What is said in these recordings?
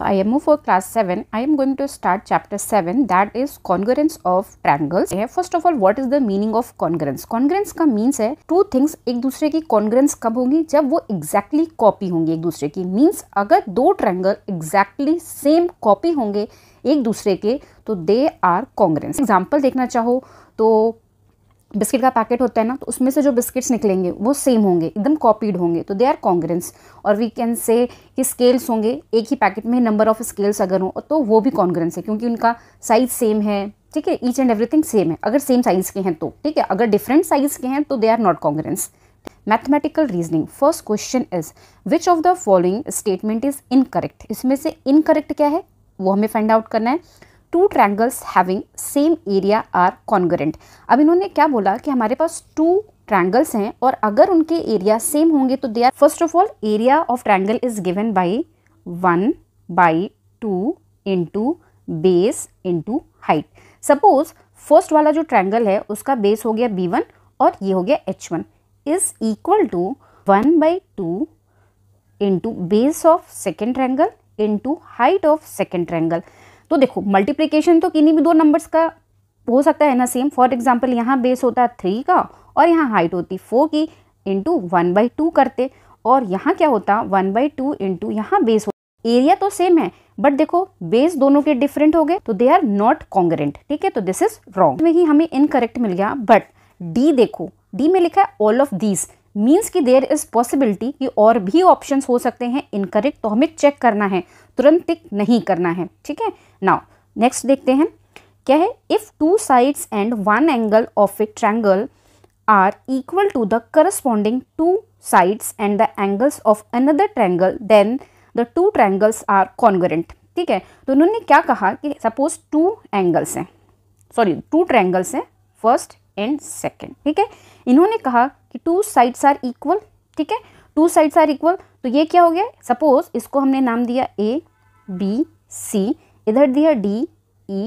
So I am for class 7. I am going to start chapter 7 that is congruence of triangles. First of all what is the meaning of congruence? Congruence ka means hai two things ek dusre ki congruence kab hongi jab wo exactly copy hongi ek dusre ki means agar do triangle exactly same copy honge ek dusre ke to they are congruence. Example देखना chaho तो biscuit का packet होता है ना तो उसमें से जो बिस्किट्स निकलेंगे वो सेम होंगे एकदम कॉपीड होंगे तो दे आर कॉन्ग्रेंस और वी कैन से कि स्केल्स होंगे एक ही पैकेट में नंबर ऑफ स्केल्स अगर हों तो वो भी कॉन्ग्रेंस है क्योंकि उनका साइज सेम है ठीक है ईच एंड एवरीथिंग सेम है अगर सेम साइज़ के हैं तो ठीक है अगर डिफरेंट साइज़ के हैं तो they are not congruence mathematical reasoning first question is which of the following statement is incorrect इसमें से इनकरेक्ट क्या है वो हमें फाइंड आउट करना है two triangles having same area are congruent अब इन्होंने क्या बोला कि हमारे पास टू ट्रैंगल्स हैं और अगर उनके एरिया सेम होंगे तो they are first of all area of triangle is given by one by two into base into height suppose first वाला जो ट्रैंगल है उसका बेस हो गया बी वन और ये हो गया H one is equal to one by two into base of second triangle into height of second triangle तो देखो मल्टीप्लीकेशन तो किन्हीं भी दो नंबर्स का हो सकता है ना सेम फॉर एग्जाम्पल यहाँ बेस होता है थ्री का और यहाँ हाइट होती फोर की इंटू वन बाई टू करते और यहाँ क्या होता वन बाई टू इंटू यहाँ बेस होता एरिया तो सेम है बट देखो बेस दोनों के डिफरेंट हो गए तो दे आर नॉट कॉन्ग्रेंट ठीक है तो दिस इज रॉन्ग में ही हमें इनकरेक्ट मिल गया बट डी देखो डी में लिखा है ऑल ऑफ दीज मीन्स कि देयर इज पॉसिबिलिटी कि और भी ऑप्शंस हो सकते हैं इनकरेक्ट तो हमें चेक करना है तुरंत टिक नहीं करना है ठीक है नाउ नेक्स्ट देखते हैं क्या है if two sides and one angle of a triangle are equal to the corresponding two sides and the angles of another triangle then the two triangles are congruent ठीक है तो उन्होंने क्या कहा कि सपोज टू एंगल्स हैं sorry two triangles हैं first and second ठीक है इन्होंने कहा कि टू साइड्स आर इक्वल ठीक है टू साइड्स आर इक्वल तो ये क्या हो गया सपोज इसको हमने नाम दिया ए बी सी इधर दिया D E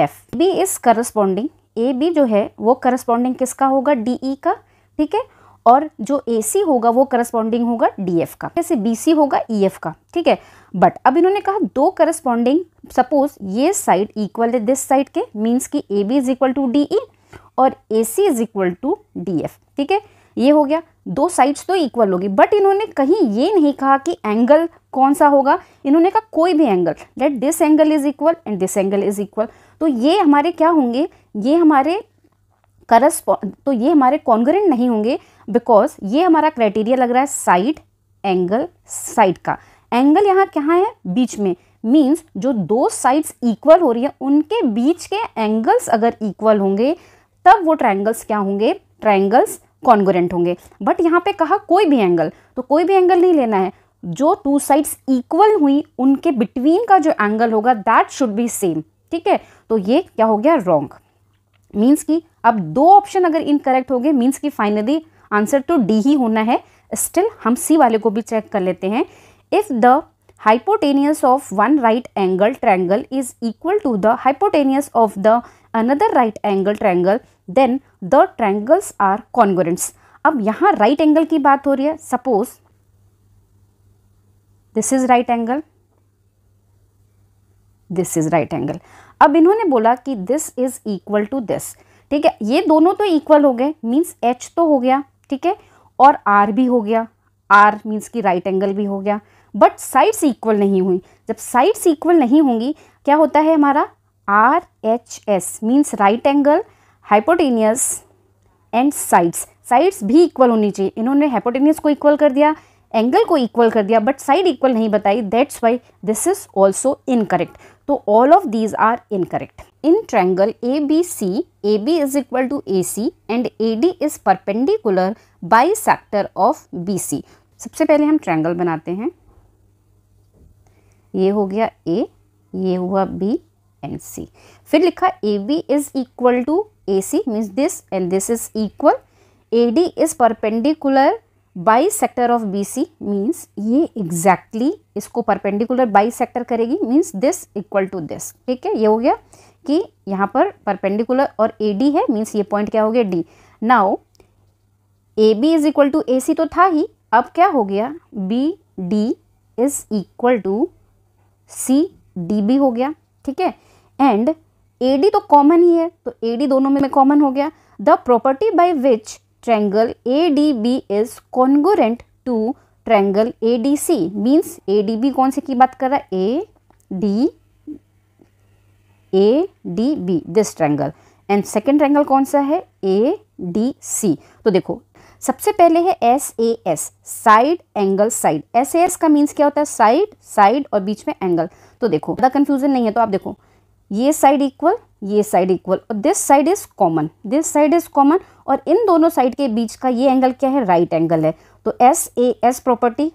F B is corresponding A B जो है वो करस्पॉन्डिंग किसका होगा डी ई e का ठीक है और जो ए सी होगा वो करस्पॉन्डिंग होगा डी एफ का जैसे बी सी होगा ई e, एफ का ठीक है बट अब इन्होंने कहा दो करस्पॉन्डिंग सपोज ये साइड इक्वल है दिस साइड के मीन्स कि A B is equal to D E और A C is equal to D F ठीक है ये हो गया दो साइड्स तो इक्वल होगी बट इन्होंने कहीं ये नहीं कहा कि एंगल कौन सा होगा इन्होंने कहा कोई भी angle let this angle is equal and this angle is equal तो ये हमारे क्या होंगे ये हमारे करस्प तो ये हमारे कॉन्ग्रेंट नहीं होंगे बिकॉज ये हमारा क्राइटेरिया लग रहा है साइड एंगल साइड का एंगल यहाँ क्या है बीच में मीन्स जो दो साइड्स इक्वल हो रही है उनके बीच के एंगल्स अगर इक्वल होंगे तब वो ट्राइंगल्स क्या होंगे ट्राइंगल्स कॉन्ग्रेंट होंगे बट यहाँ पे कहा कोई भी एंगल तो कोई भी एंगल नहीं लेना है जो टू साइड्स इक्वल हुई उनके बिटवीन का जो एंगल होगा दैट शुड बी सेम ठीक है तो ये क्या हो गया रॉन्ग मीन्स कि अब दो ऑप्शन अगर इनकरेक्ट हो गए मीन्स कि फाइनली आंसर तो डी ही होना है स्टिल हम सी वाले को भी चेक कर लेते हैं if the hypotenuse of one right angle triangle is equal to the hypotenuse of the another right angle triangle then the triangles are congruents अब यहाँ राइट right एंगल की बात हो रही है suppose this is right angle this is right angle अब इन्होंने बोला कि this is equal to this ठीक है ये दोनों तो इक्वल हो गए मीन्स एच तो हो गया ठीक है और आर भी हो गया आर मीन्स की राइट एंगल भी हो गया बट साइड्स इक्वल नहीं हुई जब साइड्स इक्वल नहीं होंगी क्या होता है हमारा R H S means right angle hypotenuse and sides sides भी इक्वल होनी चाहिए इन्होंने हाइपोटेनियस को इक्वल कर दिया एंगल को इक्वल कर दिया बट साइड इक्वल नहीं बताई that's why this is also incorrect तो all of these are incorrect in triangle A B C A B is equal to A C and A D is perpendicular bisector of B C सबसे पहले हम triangle बनाते हैं ये हो गया ए ये हुआ बी एंड सी फिर लिखा A B is equal to A C means this and this is equal A D is perpendicular bisector of B C means ये एग्जैक्टली exactly इसको परपेंडिकुलर बाई सेक्टर करेगी means this equal to this ठीक है ये हो गया कि यहाँ पर परपेंडिकुलर और ए डी है मीन्स ये पॉइंट क्या हो गया D now A B is equal to A C तो था ही अब क्या हो गया B D is equal to C D B हो गया ठीक है एंड ए डी तो कॉमन ही है तो ए डी दोनों में कॉमन हो गया the property by which triangle ADB is congruent to triangle A D C means A D B कौन से की बात कर रहा है A D A D B this triangle and second triangle कौन सा है ए डी सी तो देखो सबसे पहले है S A S side angle side S A S का मीन्स क्या होता है साइड साइड और बीच में एंगल तो देखो ज़्यादा कन्फ्यूजन नहीं है तो आप देखो ये साइड इक्वल ये साइड इक्वल और this side is common this side is common और इन दोनों साइड के बीच का ये एंगल क्या है राइट right एंगल है तो S A S property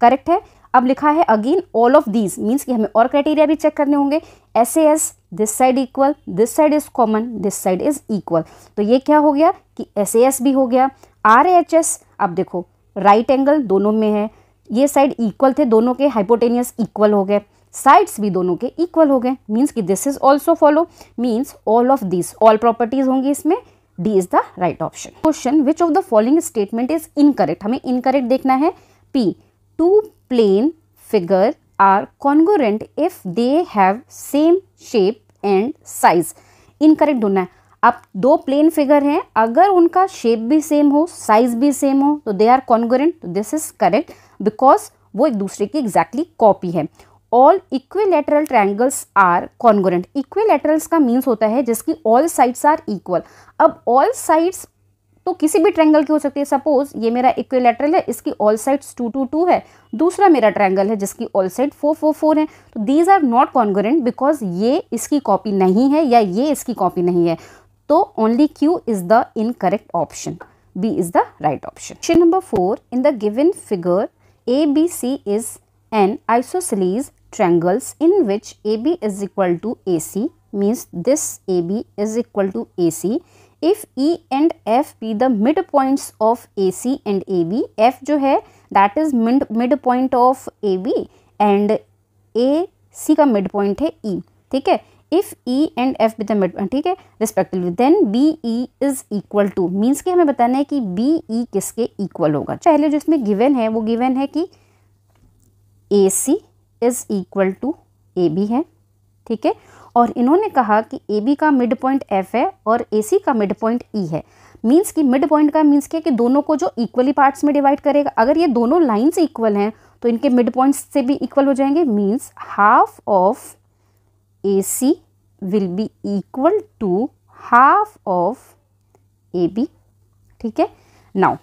correct है अब लिखा है again all of these means कि हमें और क्राइटेरिया भी चेक करने होंगे S A S this side equal this side is common this side is equal तो ये क्या हो गया कि एस ए एस भी हो गया आर एच एस अब देखो राइट right एंगल दोनों में है ये साइड इक्वल थे दोनों के हाइपोटेनियस इक्वल हो गए साइड्स भी दोनों के इक्वल हो गए मीन्स कि this is also follow means all of this all properties होंगी इसमें D is the right option question which of the following statement is incorrect हमें इनकरेक्ट देखना है P two plane figure are congruent if they have same shape and size incorrect ढूंढना है आप दो plane figure हैं अगर उनका शेप भी सेम हो साइज भी सेम हो तो they are congruent this is correct because वो एक दूसरे की एग्जैक्टली exactly कॉपी है all equilateral triangles are congruent equilaterals का मीन्स होता है जिसकी ऑल साइड्स आर इक्वल अब ऑल साइड्स तो किसी भी ट्रायंगल की हो सकती है सपोज ये मेरा इक्विलेटरल है इसकी all sides two two two है दूसरा मेरा ट्रायंगल है जिसकी all side four four four है तो these are not congruent because ये इसकी कॉपी नहीं है या ये इसकी कॉपी नहीं है तो only Q is the incorrect option B is the right option question number four in the given figure A B C is an isosceles triangles in which AB is equal to AC means this AB is equal to AC if E and F be the midpoints of AC and AB F जो है that is mid midpoint of AB and AC का midpoint है E ठीक है if E and F be the mid ठीक है respectively then B E is equal to means कि हमें बताना है कि बी ई e किसके इक्वल होगा पहले जो इसमें गिवन है वो गिवन है कि A C is equal to A B है ठीक है और इन्होंने कहा कि ए बी का मिड पॉइंट एफ है और ए सी का मिड पॉइंट ई है मीन्स कि मिड पॉइंट का मीन्स क्या कि दोनों को जो इक्वली पार्ट्स में डिवाइड करेगा अगर ये दोनों लाइन्स इक्वल हैं तो इनके मिड पॉइंट्स से भी इक्वल हो जाएंगे means half of A C will be equal to half of A B ठीक है now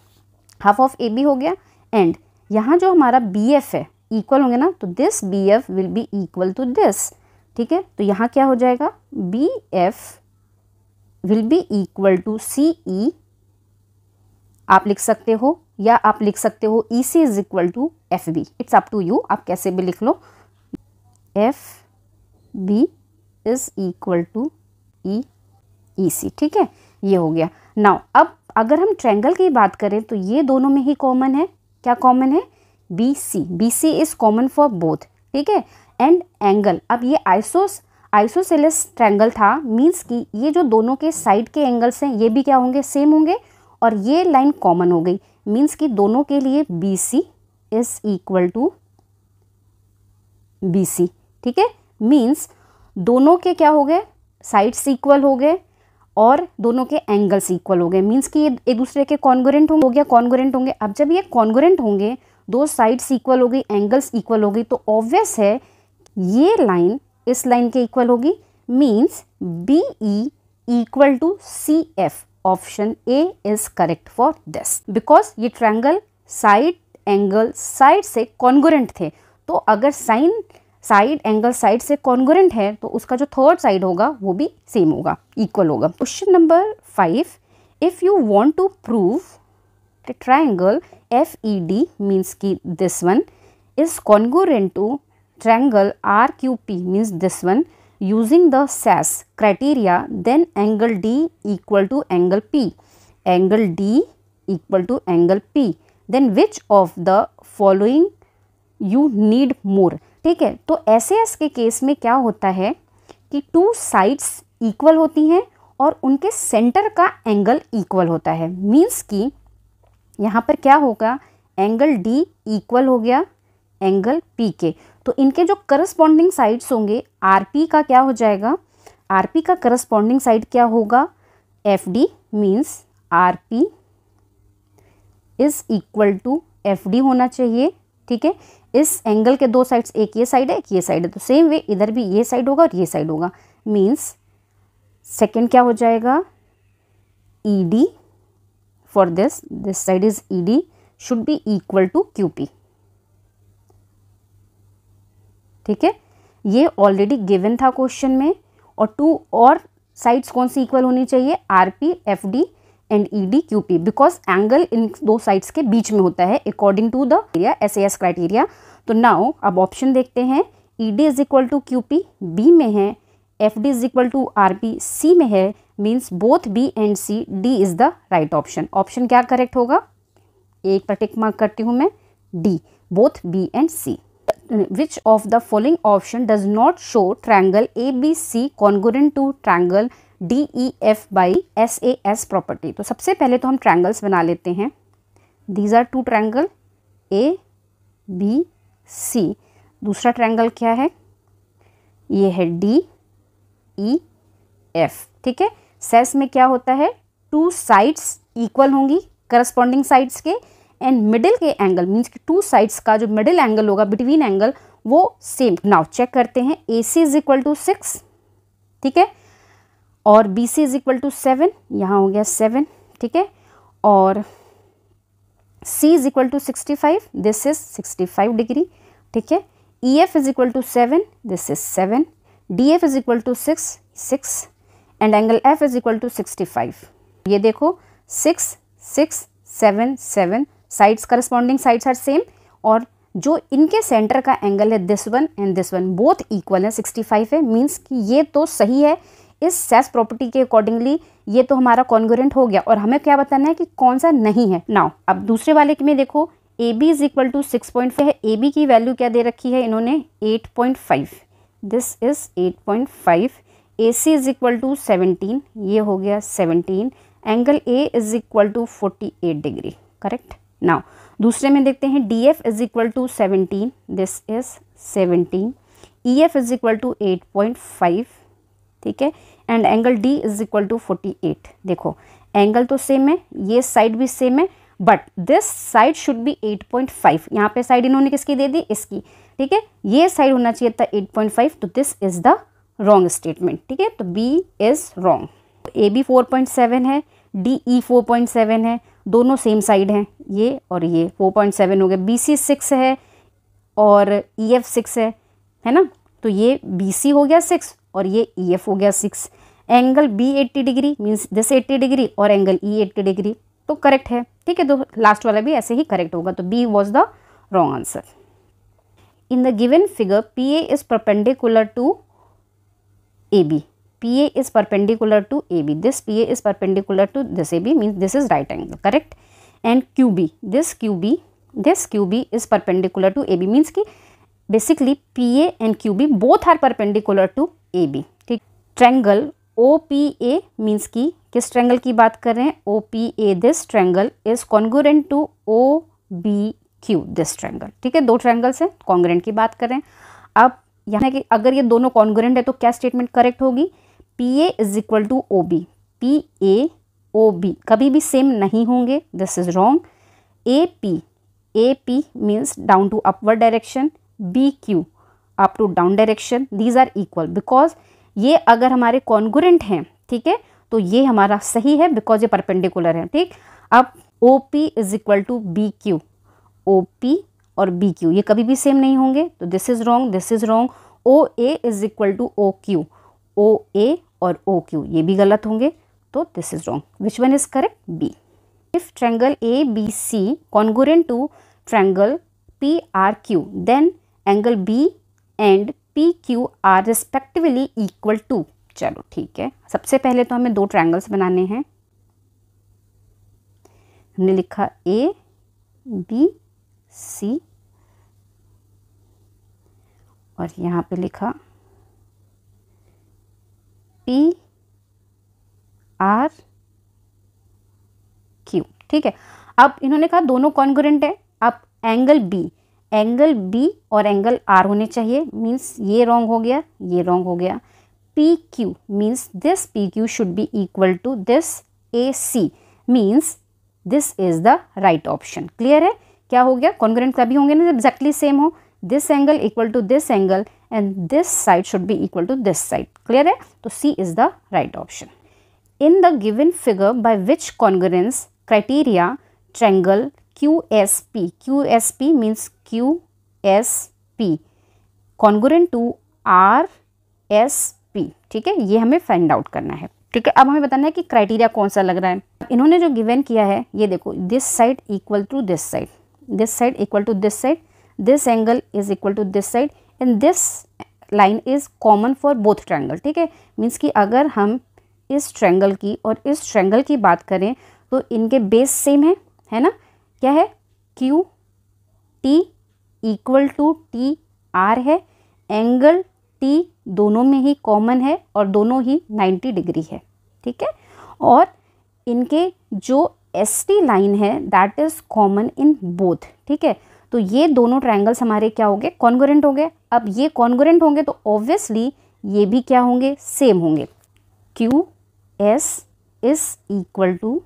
half of A B हो गया एंड यहाँ जो हमारा बी एफ है इक्वल होंगे ना तो this B F will be equal to this ठीक है तो यहाँ क्या हो जाएगा B F will be equal to C E आप लिख सकते हो या आप लिख सकते हो E C is equal to F B it's up to you आप कैसे भी लिख लो F B is equal to E E C ठीक है ये हो गया नाउ अब अगर हम ट्रैंगल की बात करें तो ये दोनों में ही कॉमन है क्या कॉमन है B C B C is common for both ठीक है एंड एंगल अब ये आइसोस आइसोसेलेस ट्रैंगल था मीन्स कि ये जो दोनों के साइड के एंगल्स हैं ये भी क्या होंगे सेम होंगे और ये लाइन कॉमन हो गई मीन्स कि दोनों के लिए B C is equal to B C ठीक है मीन्स दोनों के क्या हो गए साइड्स इक्वल हो गए और दोनों के एंगल्स इक्वल हो गए मीन्स कि ये एक दूसरे के कॉन्गोरेंट हो गया कॉन्गोरेंट होंगे अब जब ये कॉन्गोरेंट होंगे दो साइड्स इक्वल हो गई एंगल्स इक्वल हो गई तो ऑब्वियस है ये लाइन इस लाइन के इक्वल होगी means B E equal to C F option A is correct for this because ये ट्रायंगल साइड एंगल साइड से कॉन्गोरेंट थे तो अगर साइन साइड एंगल साइड से कॉन्गोरेंट है तो उसका जो थर्ड साइड होगा वो भी सेम होगा इक्वल होगा question number five if you want to prove triangle F E D means की this one is congruent to triangle R Q P means this one using the SAS criteria then angle D equal to angle P angle D equal to angle P then which of the following you need more ठीक है तो ऐसे S के case में क्या होता है कि टू साइड्स इक्वल होती हैं और उनके सेंटर का एंगल इक्वल होता है मीन्स की यहाँ पर क्या होगा एंगल डी इक्वल हो गया एंगल पी के तो इनके जो करस्पॉन्डिंग साइड्स होंगे आर पी का क्या हो जाएगा आर पी का करस्पॉन्डिंग साइड क्या होगा F D means R P is equal to F D होना चाहिए ठीक है इस एंगल के दो साइड्स एक ये साइड है एक ये साइड है तो सेम वे इधर भी ये साइड होगा और ये साइड होगा मीन्स सेकेंड क्या हो जाएगा E e D for this this side is ed should be equal to qp ठीक है ये ऑलरेडी गिवन था क्वेश्चन में और टू और साइड्स कौन सी इक्वल होनी चाहिए R P F D and E D Q P because angle इन दो साइड्स के बीच में होता है according to the area S S criteria तो नाउ अब ऑप्शन देखते हैं E D is equal to Q P B में है F D is equal to R P C में है means both B and C D is the right option option क्या correct होगा एक पर टिक मार्क करती हूँ मैं D both B and C which of the following option not show the A B C not to triangle D E F by S A S property तो सबसे पहले तो हम ट्राइंगल्स बना लेते हैं these are two triangle A B C दूसरा triangle क्या है ये है डी ई एफ ठीक है सेस में क्या होता है टू साइड्स इक्वल होंगी करस्पॉन्डिंग साइड्स के एंड मिडिल के एंगल मीन्स कि टू साइड्स का जो मिडिल एंगल होगा बिटवीन एंगल वो सेम नाउ चेक करते हैं A C is equal to six ठीक है और B C is equal to seven यहाँ हो गया सेवन ठीक है और C is equal to sixty five this is sixty five degree ठीक है E F is equal to seven this is seven D F is equal to six six and angle F is equal to sixty five ये देखो six six seven seven sides corresponding sides are same और जो इनके centre का angle है this one and this one both equal है 65 है means कि ये तो सही है इस सेस प्रॉपर्टी के अकॉर्डिंगली ये तो हमारा कॉन्गोरेंट हो गया और हमें क्या बताना है कि कौन सा नहीं है नाउ अब दूसरे वाले में देखो A B is equal to six point five है ए बी की वैल्यू क्या दे रखी है इन्होंने eight point five this is eight point five A C is equal to seventeen ये हो गया seventeen angle A is equal to forty eight degree correct now दूसरे में देखते हैं D F is equal to seventeen this is seventeen E F is equal to eight point five ठीक है and angle D is equal to forty eight देखो angle तो same है ये साइड भी सेम है but this side should be 8.5 point यहाँ पे साइड इन्होंने किसकी दे दी इसकी ठीक है ये साइड होना चाहिए था 8.5 तो this is the wrong statement ठीक है तो B is wrong A B four point seven है D E four point seven है दोनों सेम साइड हैं ये और ये फोर पॉइंट सेवन हो गया बी सी सिक्स है और ई एफ सिक्स है है ना तो ये बी सी हो गया सिक्स और ये ई e एफ हो गया six angle B eighty degree means this eighty degree और एंगल ई एट्टी डिग्री तो करेक्ट है ठीक है तो लास्ट वाला भी ऐसे ही करेक्ट होगा तो B was the wrong answer in the given figure P A is perpendicular to A B P A is perpendicular to A B this P A is perpendicular to this A B means this is right angle correct and Q B this Q B this Q B is perpendicular to A B means की basically P A and Q B both are perpendicular to A B ठीक triangle O P A means की किस ट्रैंगल की बात कर रहे हैं O P A this triangle is congruent to O B Q this triangle ठीक है दो ट्रैंगल्स हैं कॉन्ग्रेंट की बात करें अब यहाँ कि अगर ये दोनों कॉन्ग्रेंट है तो क्या स्टेटमेंट करेक्ट होगी P A is equal to O B P A O B कभी भी सेम नहीं होंगे this is wrong A P A P means down to upward direction B Q up to down direction these are equal because ये अगर हमारे congruent हैं ठीक है तो ये हमारा सही है बिकॉज ये परपेंडिकुलर है ठीक अब O P is equal to B Q O P और बी क्यू ये कभी भी सेम नहीं होंगे तो this is wrong this is wrong O A is equal to O Q O A और ओ क्यू ये भी गलत होंगे तो this is wrong which one is correct B if triangle A B C congruent to triangle P R Q then angle B and P Q R respectively equal to चलो ठीक है सबसे पहले तो हमें दो ट्रैंगल्स बनाने हैं हमने लिखा ए बी सी और यहाँ पे लिखा पी आर क्यू ठीक है अब इन्होंने कहा दोनों कॉन्ग्रेंट है अब एंगल बी एंगल बी और एंगल आर होने चाहिए मीन्स ये रॉन्ग हो गया ये रॉन्ग हो गया P Q means this P Q should be equal to this A C means this is the right option clear है क्या हो गया कॉन्ग्रेंट तभी होंगे ना जब एग्जैक्टली सेम हो this angle equal to this angle and this side should be equal to this side clear है तो C is the right option in the given figure by which congruence criteria in Q S P Q S P means Q S P congruent to R S P ठीक है ये हमें find out करना है ठीक है अब हमें बताना है कि क्राइटेरिया कौन सा लग रहा है इन्होंने जो गिवन किया है ये देखो this side equal to this side this side equal to this side this angle is equal to this side and this line is common for both triangle ठीक है means कि अगर हम इस triangle की और इस triangle की बात करें तो इनके base same है है ना क्या है Q T equal to T R है angle T दोनों में ही common है और दोनों ही 90 degree है ठीक है और इनके जो एस टी लाइन है that is common in both ठीक है तो ये दोनों ट्राइंगल्स हमारे क्या होंगे कॉन्गोरेंट होंगे अब ये कॉन्गोरेंट होंगे तो ऑब्वियसली ये भी क्या होंगे सेम होंगे Q S is equal to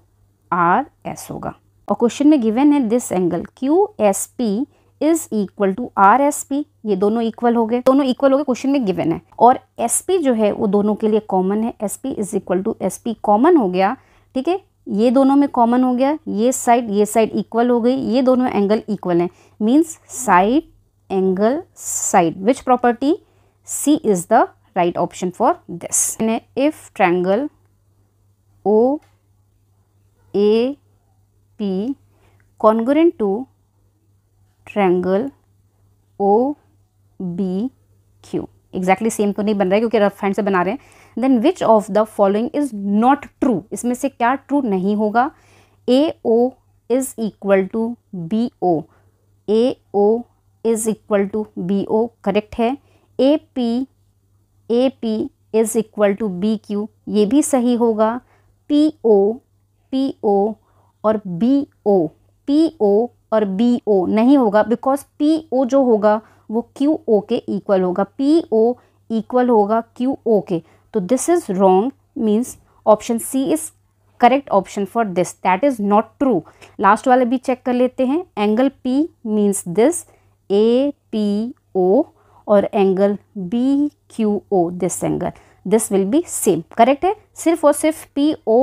R S होगा और क्वेश्चन में गिवन है this angle Q S P is equal to R S P ये दोनों इक्वल हो गए दोनों इक्वल हो गए क्वेश्चन में गिवन है और एस पी जो है वो दोनों के लिए कॉमन है S P is equal to S P common हो गया ठीक है ये दोनों में कॉमन हो गया ये साइड ये साइड इक्वल हो गई ये दोनों एंगल इक्वल हैं means side angle side which property C is the right option for this if triangle O A P congruent to triangle O B Q exactly same तो नहीं बन रहा है क्योंकि रफ हैंड से बना रहे हैं then which of the following is not true इसमें से क्या ट्रू नहीं होगा A O is equal to B O A O is equal to B O correct है A P A P is equal to B Q ये भी सही होगा पी ओ पी ओ और बी ओ पी ओ और B O नहीं होगा because P O जो होगा वो क्यू ओ के इक्वल होगा पी ओ इक्वल होगा क्यू ओ के तो this is wrong means option C is correct option for this that is not true last वाले भी चेक कर लेते हैं angle P means this A P O और angle B Q O this angle this will be same correct है सिर्फ और सिर्फ P O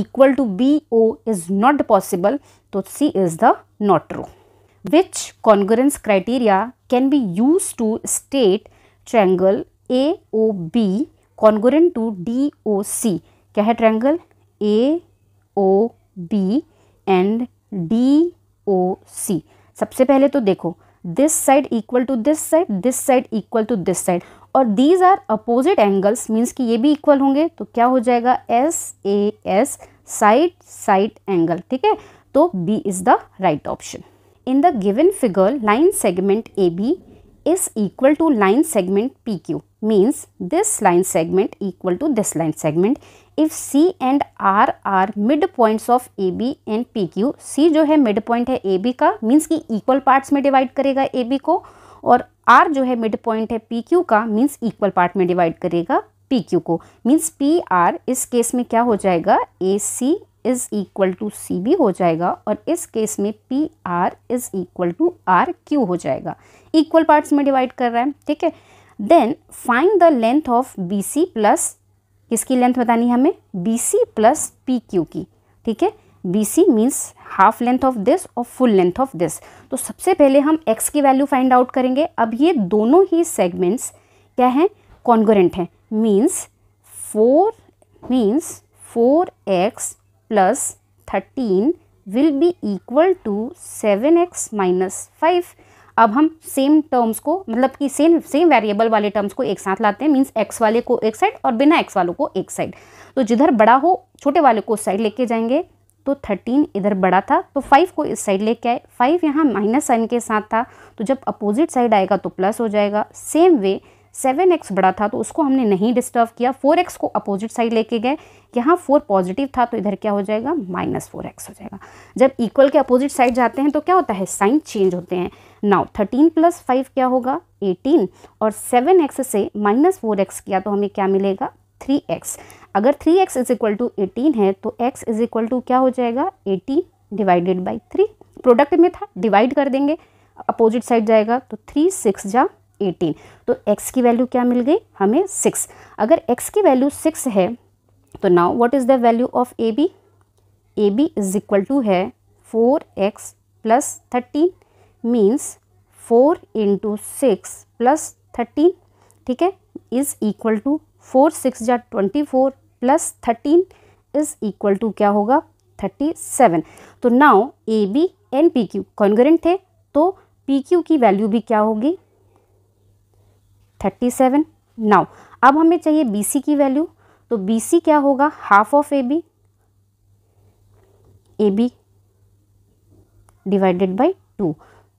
equal to B O is not possible तो C is the not true which congruence criteria can be use to state triangle A O B congruent to D O C क्या है triangle A O B and D O C सबसे पहले तो देखो this side equal to this side this side equal to this side और these are opposite angles means कि ये भी इक्वल होंगे तो क्या हो जाएगा S A S side side angle ठीक है तो B is the right option in the given figure line segment A B is equal to line segment PQ means this line segment equal to this line segment if C and R are midpoints of AB and PQ C जो है mid point है AB का means कि equal parts में divide करेगा AB को और R जो है मिड पॉइंट है PQ का means equal part में divide करेगा PQ को means PR इस केस में क्या हो जाएगा AC is equal to C B हो जाएगा और इस केस में P R is equal to R Q हो जाएगा इक्वल पार्ट्स में डिवाइड कर रहा है ठीक है then find the length of B C plus किसकी लेंथ बतानी है हमें B C plus P Q की ठीक है B C means half length of this और फुल लेंथ ऑफ दिस तो सबसे पहले हम एक्स की वैल्यू फाइंड आउट करेंगे अब ये दोनों ही सेगमेंट्स क्या हैं कॉन्गोरेंट हैं means four means four x plus thirteen will be equal to seven x minus five अब हम सेम टर्म्स को मतलब कि सेम सेम वेरिएबल वाले टर्म्स को एक साथ लाते हैं मीन्स एक्स वाले को एक साइड और बिना एक्स वालों को एक साइड तो जिधर बड़ा हो छोटे वाले को साइड लेके जाएंगे तो थर्टीन इधर बड़ा था तो फाइव को इस साइड लेके आए फाइव यहाँ माइनस साइन के साथ था तो जब अपोजिट साइड आएगा तो प्लस हो जाएगा सेम वे सेवन एक्स बड़ा था तो उसको हमने नहीं डिस्टर्ब किया फोर एक्स को अपोजिट साइड लेके गए यहाँ फोर पॉजिटिव था तो इधर क्या हो जाएगा माइनस फोर एक्स हो जाएगा जब इक्वल के अपोजिट साइड जाते हैं तो क्या होता है साइन चेंज होते हैं नाउ थर्टीन प्लस फाइव क्या होगा एटीन और सेवन एक्स से माइनस फोर एक्स किया तो हमें क्या मिलेगा थ्री एक्स अगर three x is equal to eighteen है तो एक्स इज इक्वल टू क्या हो जाएगा eighteen divided by three product में था डिवाइड कर देंगे अपोजिट साइड जाएगा तो थ्री सिक्स जा एटीन तो एक्स की वैल्यू क्या मिल गई हमें सिक्स अगर एक्स की वैल्यू सिक्स है तो now what is the value of A B A B is equal to है four x plus thirteen means four into six plus thirteen ठीक है is equal to four six या twenty four plus thirteen is equal to क्या होगा thirty seven तो now A B and P Q congruent थे तो P Q की value भी क्या होगी थर्टी सेवन नाउ अब हमें चाहिए बी सी की वैल्यू तो बी सी क्या होगा half of A B A B divided by two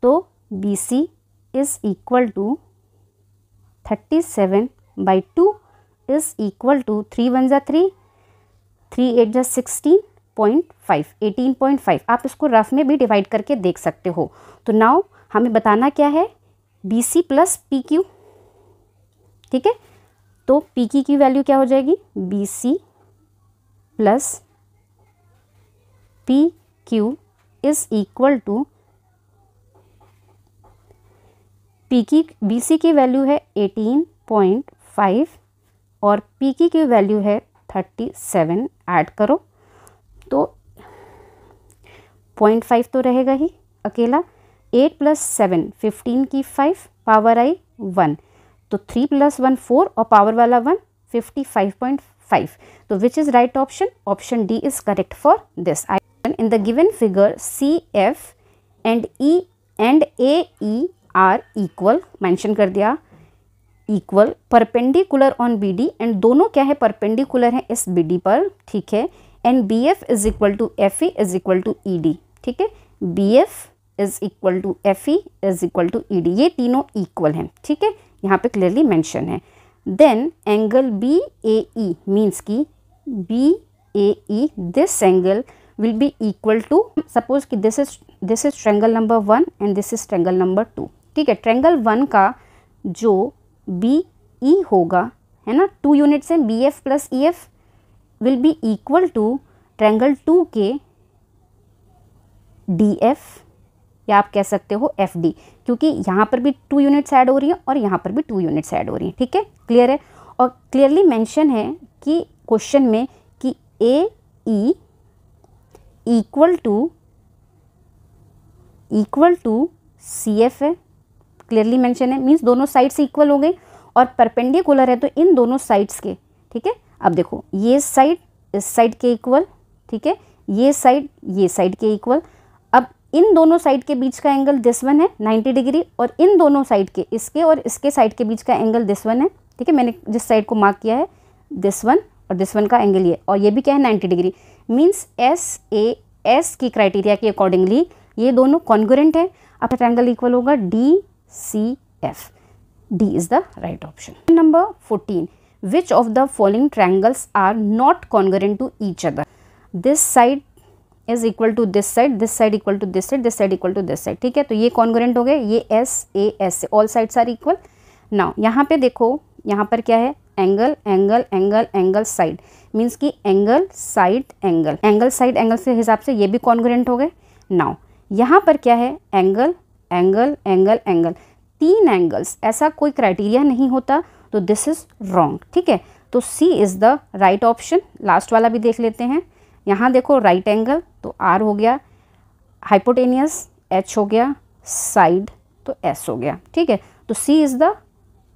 तो B C is equal to thirty seven by two is equal to three one ज़ा three three eight ज़ा sixteen point five eighteen point five आप इसको rough में भी divide करके देख सकते हो तो नाउ हमें बताना क्या है B C plus P Q ठीक है तो पी की की वैल्यू क्या हो जाएगी B C plus P Q is equal to P की बी सी की वैल्यू है एटीन पॉइंट फाइव और पी की की वैल्यू है थर्टी सेवन ऐड करो तो पॉइंट फाइव तो रहेगा ही अकेला एट प्लस सेवन फिफ्टीन की फाइव पावर आई वन तो थ्री प्लस वन फोर और पावर वाला one fifty five point five तो which is right option option D is correct for this I in given figure C F and E and A E are equal mention कर दिया equal perpendicular on B D and दोनों क्या है perpendicular है इस B D पर ठीक है and B F is equal to F E is equal to E D ठीक है B F is equal to F E is equal to E D ये तीनों इक्वल हैं ठीक है यहाँ पे क्लियरली मेंशन है then angle B A E means की B A E this angle will be equal to suppose कि this is this is triangle number one and this is triangle number two ठीक है triangle one का जो B E e होगा है ना two units हैं B F plus E F will be equal to triangle two के D F या आप कह सकते हो एफ डी क्योंकि यहाँ पर भी टू यूनिट्स ऐड हो रही हैं और यहाँ पर भी टू यूनिट्स ऐड हो रही हैं ठीक है क्लियर है और क्लियरली मैंशन है कि क्वेश्चन में कि A E equal to equal to C F है क्लियरली मेंशन है मींस दोनों साइड्स इक्वल हो गई और परपेंडिकुलर है तो इन दोनों साइड्स के ठीक है अब देखो ये साइड इस साइड के इक्वल ठीक है ये साइड ये साइड के इक्वल अब इन दोनों साइड के बीच का एंगल दिस वन है 90 डिग्री और इन दोनों साइड के इसके और इसके साइड के बीच का एंगल दिस वन है ठीक है मैंने जिस साइड को मार्क किया है दिस वन और दिस वन का एंगल ये और ये भी क्या है ninety degree means S A S की क्राइटेरिया के अकॉर्डिंगली ये दोनों कॉन्गोरेंट है अब एंगल इक्वल होगा D C F D is the right option number fourteen which of the following triangles are not congruent to each other this side is equal to this side this side equal to this side this side equal to this side ठीक है तो ये congruent हो गए ये S A S all sides are equal now यहाँ पे देखो यहाँ पर क्या है angle angle angle angle side means की angle side angle angle side angle के हिसाब से ये भी कॉन्गोरेंट हो गए नाउ यहाँ पर क्या है एंगल एंगल एंगल एंगल तीन एंगल्स ऐसा कोई क्राइटेरिया नहीं होता तो दिस इज़ रॉन्ग ठीक है तो C is the right option last वाला भी देख लेते हैं यहाँ देखो राइट एंगल तो आर हो गया हाइपोटेनियस एच हो गया साइड तो एस हो गया ठीक है तो C is the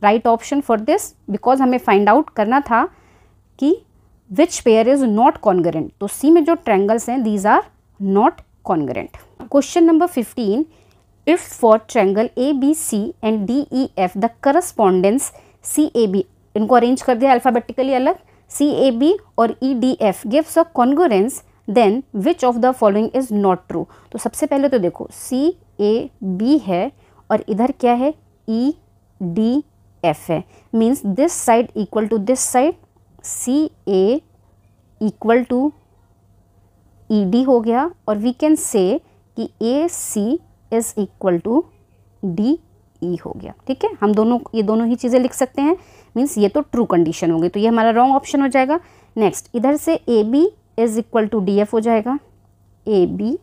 right option for this because हमें फाइंड आउट करना था कि which pair is not congruent तो सी में जो ट्रैंगल्स हैं these are not congruent question number fifteen If for triangle ABC and DEF the correspondence CAB इनको arrange कर दिया अल्फ़ाबेटिकली अलग CAB और EDF gives a congruence then which of the following is not true तो सबसे पहले तो देखो CAB है और इधर क्या है ई डी एफ है means this side equal to this side C A equal to E D हो गया और वी कैन से कि A C is equal to D E हो गया ठीक है हम दोनों ये दोनों ही चीज़ें लिख सकते हैं मीन्स ये तो ट्रू कंडीशन हो गई तो ये हमारा रॉन्ग ऑप्शन हो जाएगा नेक्स्ट इधर से A B is equal to D F हो जाएगा A B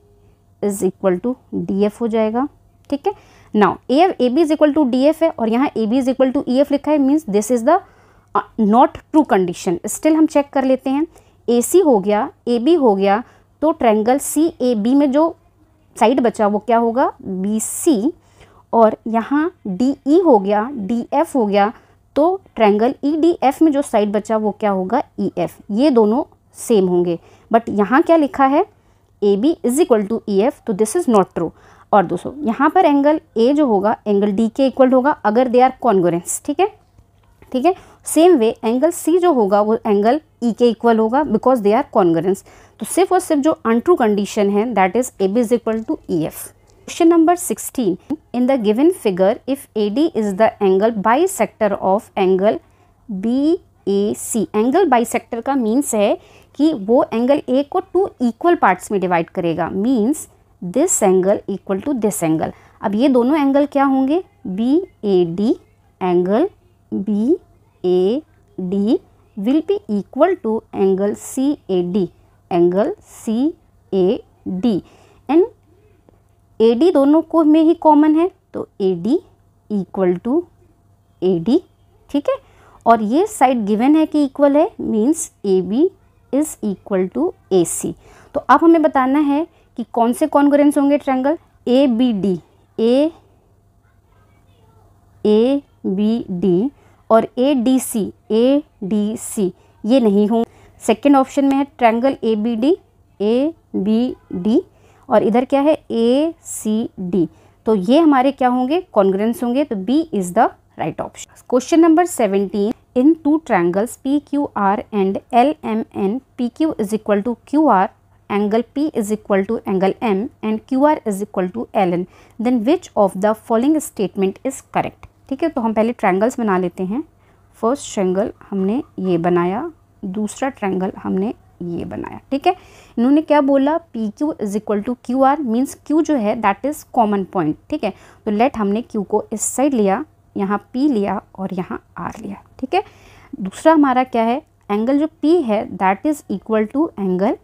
is equal to D F हो जाएगा ठीक है now A F A B is equal to D F है और यहाँ A B is equal to E F लिखा है means this is the not true condition still हम चेक कर लेते हैं ए सी हो गया ए बी हो गया तो ट्रैंगल सी ए बी में जो साइड बचा वो क्या होगा बी सी और यहाँ डी ई e हो गया डी एफ हो गया तो ट्रैंगल ई डी एफ में जो साइड बचा वो क्या होगा ई e, एफ ये दोनों सेम होंगे बट यहाँ क्या लिखा है A B is equal to E F तो दिस इज़ नॉट ट्रू और दोस्तों यहाँ पर एंगल ए जो होगा एंगल डी के इक्वल होगा अगर दे आर कॉन्गोरेंस ठीक है ठीक है सेम वे एंगल सी जो होगा वो एंगल ई e के इक्वल होगा बिकॉज दे आर कॉन्गोरेंस तो सिर्फ और सिर्फ जो अनट्रू कंडीशन है that is A B is equal to E F question number sixteen in the given figure if A D is the angle bisector of angle B A C angle bisector का means है कि वो angle A को two equal parts में divide करेगा means this angle equal to this angle अब ये दोनों एंगल क्या होंगे B A D angle B A D will be equal to angle C A D angle C A D and A D दोनों को में ही कॉमन है तो A D equal to A D ठीक है और ये साइड गिवन है कि इक्वल है means A B is equal to A C तो अब हमें बताना है कि कौन से कॉन्ग्रेंस होंगे triangle A B D A A B D और A D C A D सी ये नहीं होंगे सेकेंड ऑप्शन में है triangle A B D A B D और इधर क्या है ए सी डी तो ये हमारे क्या होंगे कॉन्ग्रेंस होंगे तो B is the right option question number seventeen in two triangles P Q R and L M N P Q is equal to Q R angle P is equal to angle M and Q R is equal to L N then which of the following statement is correct ठीक है तो हम पहले triangles बना लेते हैं first triangle हमने ये बनाया दूसरा ट्रैंगल हमने ये बनाया ठीक है इन्होंने क्या बोला P Q is equal to Q R means Q जो है दैट इज़ कॉमन पॉइंट ठीक है तो लेट हमने क्यू को इस साइड लिया यहाँ पी लिया और यहाँ आर लिया ठीक है दूसरा हमारा क्या है एंगल जो पी है that is equal to angle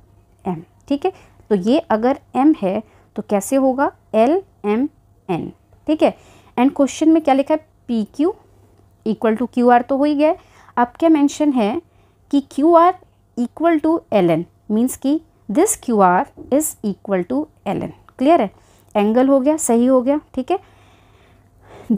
M ठीक है तो ये अगर एम है तो कैसे होगा एल एम एन ठीक है एंड क्वेश्चन में क्या लिखा है P Q equal to Q R तो हो ही गया अब क्या मैंशन है कि Q R equal to L N means कि this Q R is equal to L N clear है एंगल हो गया सही हो गया ठीक है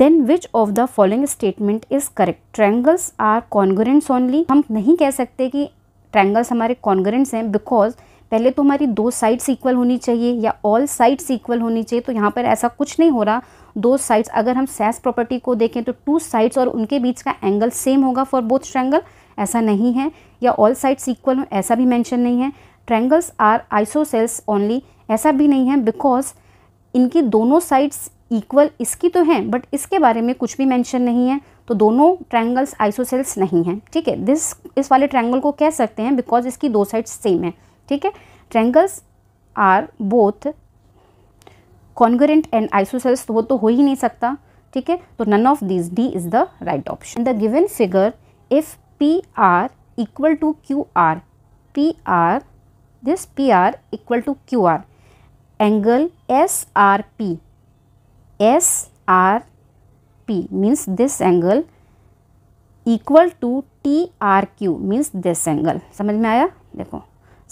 then which of the following statement is correct triangles are congruents only हम नहीं कह सकते कि ट्रैंगल्स हमारे कॉन्ग्रेंट्स हैं बिकॉज पहले तो हमारी दो साइड्स इक्वल होनी चाहिए या ऑल साइड्स इक्वल होनी चाहिए तो यहाँ पर ऐसा कुछ नहीं हो रहा दो साइड्स अगर हम सैस प्रॉपर्टी को देखें तो टू साइड्स और उनके बीच का एंगल सेम होगा फॉर बोथ ट्रैंगल ऐसा नहीं है या ऑल साइड्स इक्वल हों ऐसा भी मेंशन नहीं है ट्रैंगल्स आर आइसोसेल्स ओनली ऐसा भी नहीं है बिकॉज इनकी दोनों साइड्स इक्वल इसकी तो हैं बट इसके बारे में कुछ भी मेंशन नहीं है तो दोनों ट्रैंगल्स आइसोसेल्स नहीं हैं ठीक है दिस इस वाले ट्रैंगल को कह सकते हैं बिकॉज इसकी दो साइड्स सेम है ठीक है triangles are both congruent and isosceles तो वो तो हो ही नहीं सकता ठीक है तो none of this D is the right option the given figure if P R equal to Q R P R this P R equal to Q R angle S R P S R P means this angle equal to T R Q means this angle समझ में आया देखो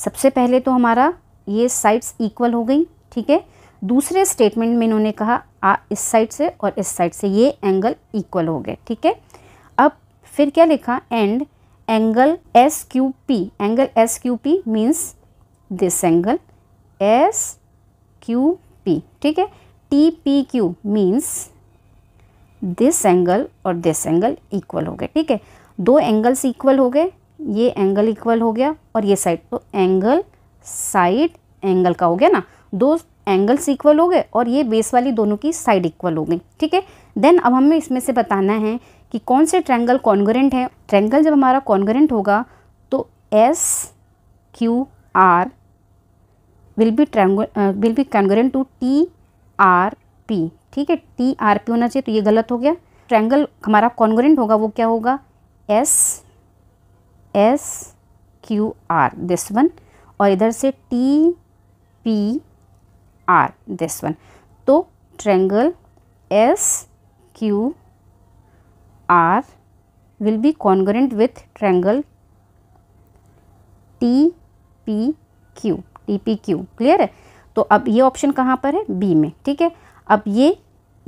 सबसे पहले तो हमारा ये sides equal हो गई ठीक है दूसरे स्टेटमेंट में इन्होंने कहा आ इस साइड से और इस साइड से ये एंगल इक्वल हो गए ठीक है फिर क्या लिखा and angle S Q P angle S Q P means this angle S Q P ठीक है T P Q means this angle और दिस एंगल इक्वल हो गए ठीक है दो एंगल्स इक्वल हो गए ये एंगल इक्वल हो गया और ये साइड तो एंगल साइड एंगल का हो गया ना दो एंगल्स इक्वल हो गए और ये बेस वाली दोनों की साइड इक्वल हो गई ठीक है देन अब हमें इसमें से बताना है कि कौन से ट्रैंगल कॉन्गोरेंट है ट्रैंगल जब हमारा कॉन्गोरेंट होगा तो S Q R will be triangle will be congruent to T R P ठीक है टी आर पी होना चाहिए तो ये गलत हो गया ट्रैंगल हमारा कॉन्गोरेंट होगा वो क्या होगा S S Q R this one और इधर से T P R this one तो triangle S Q with triangle T P Q T P Q clear है तो अब ये ऑप्शन कहाँ पर है बी में ठीक है अब ये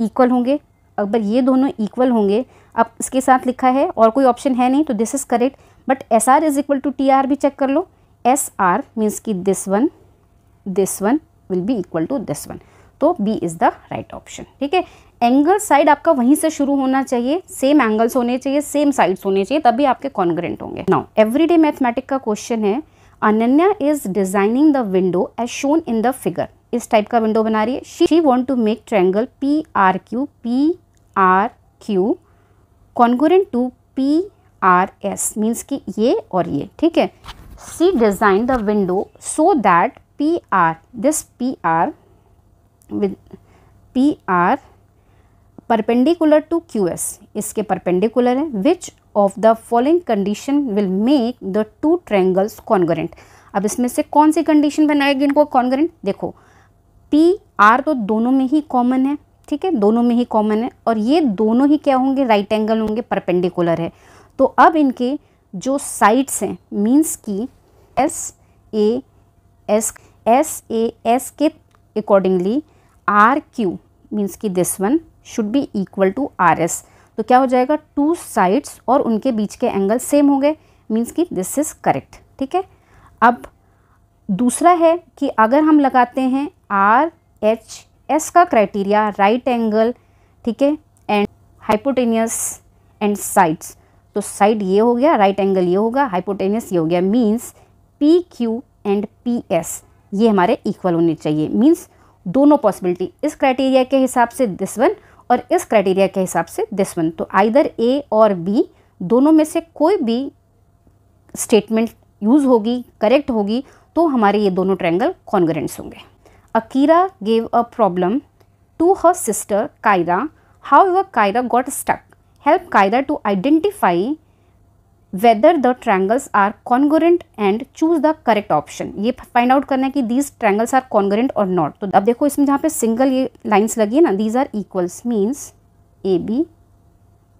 इक्वल होंगे अगर ये दोनों इक्वल होंगे अब इसके साथ लिखा है और कोई ऑप्शन है नहीं तो this is correct but S R is equal to T R भी चेक कर लो एस आर मीन्स की this one this one will be equal to this one तो B is the right option ठीक है एंगल साइड आपका वहीं से शुरू होना चाहिए सेम एंगल्स होने चाहिए सेम साइड्स होने चाहिए तभी आपके कॉन्ग्रेंट होंगे नाउ एवरीडे मैथमेटिक का क्वेश्चन है Ananya is designing the window as shown in the figure इस टाइप का विंडो बना रही है she want to make triangle P R Q P R Q congruent to P R S means कि ये और ये ठीक है see design the window so that P R this P R with P R perpendicular to Q S इसके perpendicular है which of the following condition will make the two triangles congruent अब इसमें से कौन सी कंडीशन बनाएगी इनको congruent देखो P R तो दोनों में ही कॉमन है ठीक है दोनों में ही कॉमन है और ये दोनों ही क्या होंगे राइट एंगल होंगे परपेंडिकुलर है तो अब इनके जो साइड्स हैं मीन्स कि S A S S A S के अकॉर्डिंगली आर क्यू मीन्स कि this one should be equal to R S तो क्या हो जाएगा टू साइड्स और उनके बीच के एंगल सेम हो गए मीन्स कि दिस इज़ करेक्ट ठीक है अब दूसरा है कि अगर हम लगाते हैं आर एच एस का क्राइटेरिया राइट एंगल ठीक है एंड हाइपोटेनियस एंड साइड्स तो साइड ये हो गया राइट right एंगल ये होगा हाइपोटेनियस ये हो गया means P Q and P S ये हमारे इक्वल होने चाहिए मीन्स दोनों पॉसिबिलिटी इस क्राइटेरिया के हिसाब से दिस वन और इस क्राइटेरिया के हिसाब से दिस वन तो आइदर ए और बी दोनों में से कोई भी स्टेटमेंट यूज़ होगी करेक्ट होगी तो हमारे ये दोनों ट्रैंगल कॉन्ग्रेंट्स होंगे Akira gave a problem to her sister Kyra however Kyra got stuck help Kyra to identify whether the triangles are congruent and choose the correct option ये find out करना है कि these triangles are congruent or not तो अब देखो इसमें जहाँ पे single ये lines लगी है ना these are equals means AB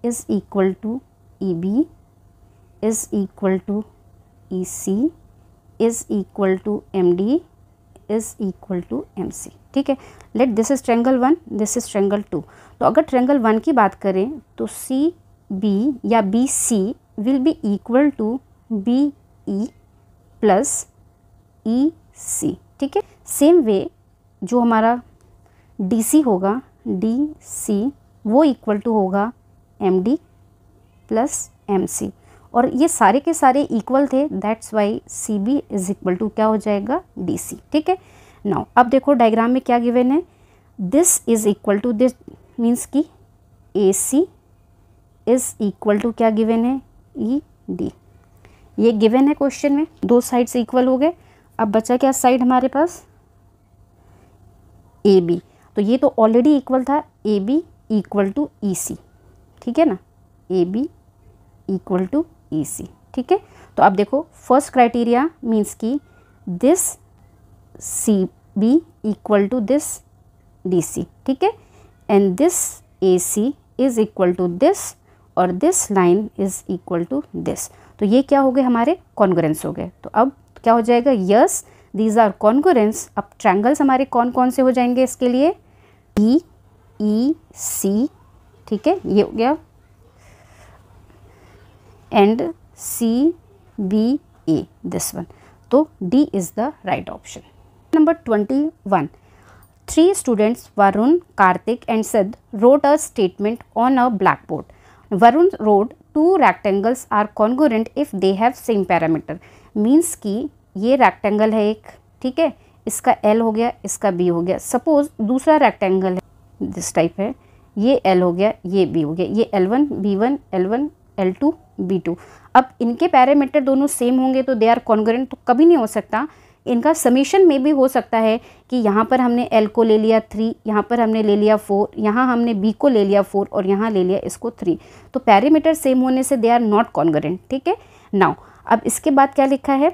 is equal to EB is equal to EC is equal to MD is equal to MC ठीक है let this is triangle one this is triangle two तो अगर triangle one की बात करें तो C B या B C will be equal to B E plus E C ठीक है सेम वे जो हमारा डी सी होगा डी सी वो इक्वल टू होगा M D plus M C और ये सारे के सारे इक्वल थे that's why C B is equal to क्या हो जाएगा डी सी ठीक है नाउ अब देखो डायग्राम में क्या गिवन है this is equal to this means कि A C is equal to क्या गिवन है ई e, डी ये गिवन है क्वेश्चन में दो साइड्स इक्वल हो गए अब बचा क्या साइड हमारे पास ए बी तो ये तो ऑलरेडी इक्वल था A B equal to E C ठीक है ना A B equal to E C ठीक है तो अब देखो फर्स्ट क्राइटेरिया मीन्स की this C B equal to this D C ठीक है and this A C is equal to this और this line is equal to this तो ये क्या हो गए हमारे कॉन्ग्रेंस हो गए तो अब क्या हो जाएगा यस दीज आर कॉन्ग्रेंस अब ट्रैंगल्स हमारे कौन कौन से हो जाएंगे इसके लिए ई ई सी ठीक है ये हो गया and C B A this one तो D is the right option number twenty one three students Varun Kartik and Siddh wrote a statement on a blackboard Varun wrote two rectangles are congruent if they have same parameter means कि ये rectangle है एक ठीक है इसका L हो गया इसका बी हो गया सपोज दूसरा रैक्टेंगल है दिस टाइप है ये एल हो गया ये बी हो गया ये L one B one L one L two B two अब इनके पैरामीटर दोनों सेम होंगे तो दे आर कॉन्गोरेंट तो कभी नहीं हो सकता इनका समीशन में भी हो सकता है कि यहाँ पर हमने एल को ले लिया थ्री यहाँ पर हमने ले लिया फोर यहाँ हमने बी को ले लिया फोर और यहाँ ले लिया इसको थ्री तो पैरामीटर सेम होने से दे आर नॉट कॉन्गरेंट ठीक है नाउ अब इसके बाद क्या लिखा है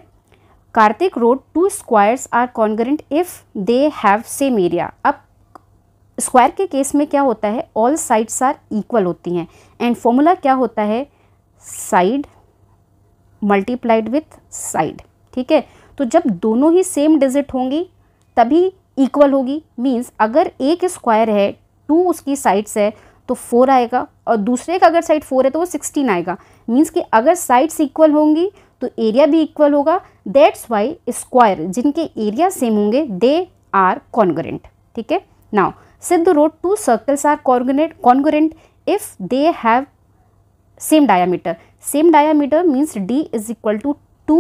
Kartik wrote two squares are congruent if they have same area अब स्क्वायर के केस में क्या होता है ऑल साइड्स आर इक्वल होती हैं एंड फॉर्मूला क्या होता है साइड मल्टीप्लाइड विथ साइड ठीक है तो जब दोनों ही सेम डिजिट होंगी तभी इक्वल होगी मीन्स अगर एक स्क्वायर है टू उसकी साइड्स है तो फोर आएगा और दूसरे का अगर साइड फोर है तो वो सिक्सटीन आएगा मीन्स कि अगर साइड्स इक्वल होंगी तो एरिया भी इक्वल होगा दैट्स वाई स्क्वायर जिनके एरिया सेम होंगे दे आर कॉन्गोरेंट ठीक है now Siddh wrote two circles are congruent congruent if they have same diameter same diameter means D is equal to two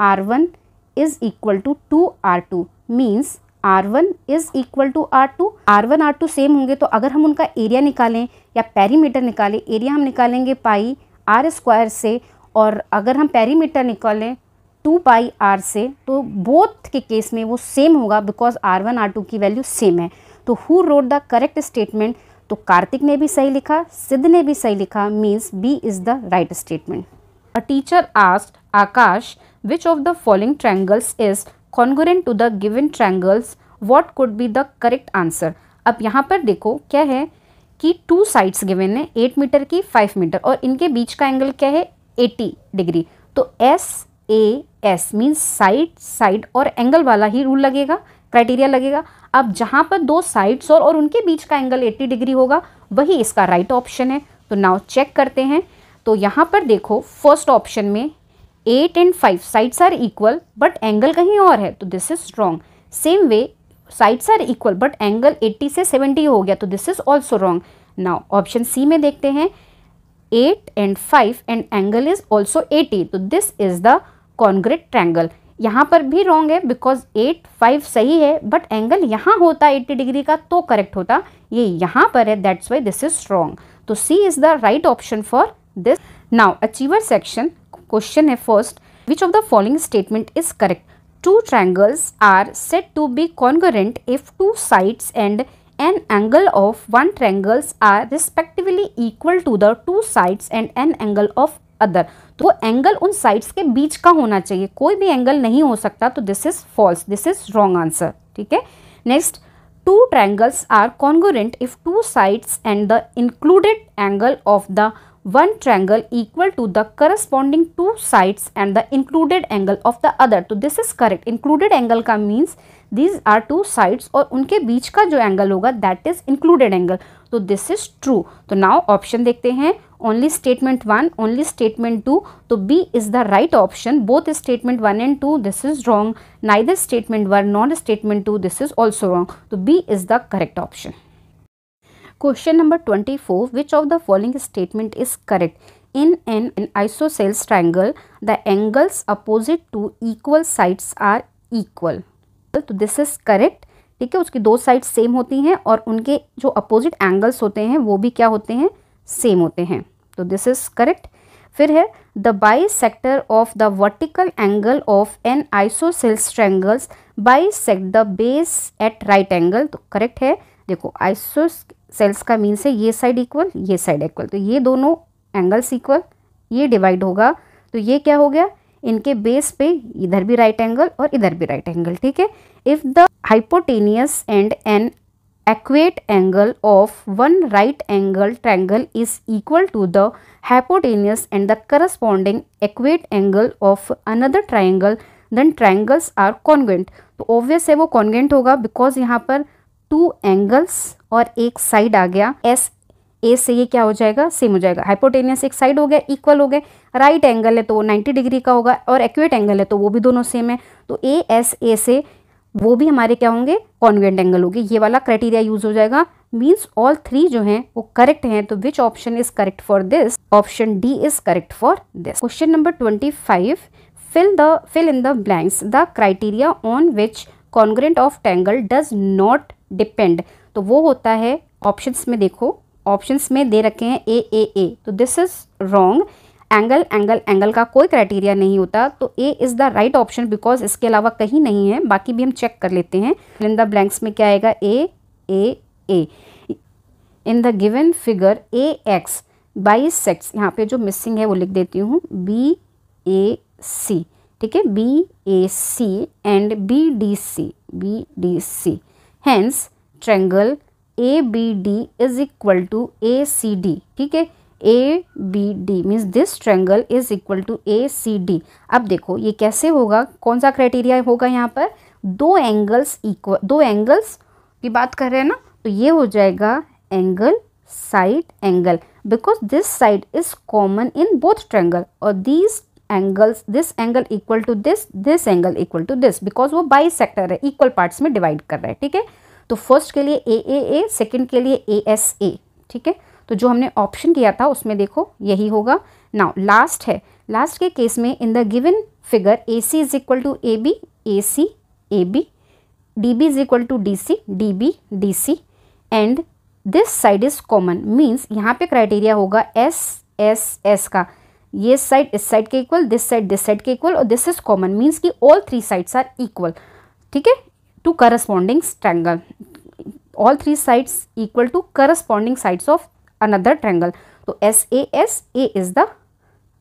R one is equal to 2R2 means R1 is equal to R2 R1 R2 same होंगे तो अगर हम उनका area निकालें या perimeter निकालें area हम निकालेंगे पाई आर स्क्वायर से और अगर हम पैरीमीटर निकालें टू पाई आर से तो बोथ के केस में वो सेम होगा because R one R two की वैल्यू सेम है तो who wrote the correct statement तो कार्तिक ने भी सही लिखा सिद्ध ने भी सही लिखा means B is the right statement a teacher आस्ट Akash Which of the following triangles is congruent to the given triangles? What could be the correct answer? अब यहाँ पर देखो क्या है कि टू साइड्स गिवेन है एट मीटर की फाइव मीटर और इनके बीच का एंगल क्या है एटी डिग्री तो S A S means side side और एंगल वाला ही रूल लगेगा क्राइटेरिया लगेगा अब जहाँ पर दो साइड्स और और उनके बीच का एंगल 80 डिग्री होगा वही इसका राइट right ऑप्शन है तो नाउ चेक करते हैं तो यहाँ पर देखो फर्स्ट ऑप्शन में eight and five sides are equal but angle कहीं और है तो this is wrong same way sides are equal but angle eighty से सेवेंटी हो गया तो this is also wrong now option C में देखते हैं eight and five and angle is also eighty तो this is the congruent triangle यहाँ पर भी रॉन्ग है बिकॉज एट फाइव सही है बट एंगल यहाँ होता एट्टी डिग्री का तो करेक्ट होता ये यहाँ पर है that's why this is wrong तो C is the right option for this now achiever section question है first which of the following statement is correct two triangles are said to be congruent if two sides and an angle of one triangles are respectively equal to the two sides and an angle of other तो वो angle उन sides के बीच का होना चाहिए कोई भी angle नहीं हो सकता तो this is false this is wrong answer ठीक है next two triangles are congruent if two sides and the included angle of the one triangle equal to the corresponding two sides and the included angle of the other So this is correct included angle ka means these are two sides or उनके बीच का जो angle होगा that is included angle So this is true So now option देखते हैं only statement one, only statement two. So B is the right option both statement one and two this is wrong neither statement one nor statement two this is also wrong So B is the correct option number twenty four which of the following statement is correct in an an isosceles triangle the angles opposite to equal sides are equal तो this is correct ठीक है उसकी दो side same होती हैं और उनके जो अपोजिट एंगल्स होते हैं वो भी क्या होते हैं सेम होते हैं तो दिस इज करेक्ट फिर है the bisector of the vertical angle of an isosceles triangles bisect the base at right angle तो करेक्ट है देखो आइसो सेल्स का मीन है ये साइड इक्वल ये साइड इक्वल तो ये दोनों एंगल्स इक्वल ये डिवाइड होगा तो ये क्या हो गया इनके बेस पे इधर भी राइट एंगल और इधर भी राइट एंगल ठीक है if the hypotenuse and an acute angle of one right angle triangle is equal to the hypotenuse and the corresponding acute angle of another triangle then triangles are congruent तो obvious है वो कॉन्गेंट होगा because यहाँ पर two angles और एक side आ गया S A से ये क्या हो जाएगा सेम हो जाएगा हाइपोटेनियस एक साइड हो गया इक्वल हो गया राइट एंगल है तो वो 90 डिग्री का होगा और एक्यूएट एंगल है तो वो भी दोनों सेम है तो ए एस ए से वो भी हमारे क्या होंगे कॉन्वेंट एंगल होगी ये वाला क्राइटेरिया यूज हो जाएगा मीन्स ऑल थ्री जो हैं वो करेक्ट हैं तो which option is correct for this option D is correct for this question number twenty five fill the fill in the blanks the criteria on which congruent of tangle does not depend तो वो होता है options में देखो options में दे रखे हैं ए A A तो this is wrong angle angle angle का कोई क्राइटेरिया नहीं होता तो A is the right option because इसके अलावा कहीं नहीं है बाकी भी हम चेक कर लेते हैं इन द ब्लैंक्स में क्या आएगा A A A in the given figure A X bisects यहाँ पे जो मिसिंग है वो लिख देती हूँ बी ए सी ठीक है B A C and B D C B D C hence triangle A B D is equal to A C D ठीक है A B D means this triangle is equal to A C D अब देखो ये कैसे होगा कौन सा criteria होगा यहाँ पर दो एंगल्स इक्वल दो एंगल्स की बात कर रहे हैं ना तो ये हो जाएगा angle side angle because this side is common in both triangle और this angles this angle equal to this this angle equal to this because वो बाई सेक्टर है इक्वल पार्ट्स में डिवाइड कर रहा है ठीक है तो फर्स्ट के लिए ए ए ए सेकेंड के लिए ए एस ए ठीक है तो जो हमने ऑप्शन किया था उसमें देखो यही होगा नाउ लास्ट है लास्ट के केस में in the given figure A C is equal to A B A C A B D B is equal to D C D B D C and this side is common means यहाँ पे criteria होगा S S S का ये side इस side के equal this side this side के equal और this is common means कि all three sides are equal ठीक है to corresponding triangle. All three sides equal to corresponding sides of another triangle. So SAS, A is the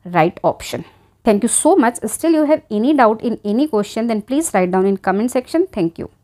right option. Thank you so much. Still you have any doubt in any question then please write down in comment section. Thank you.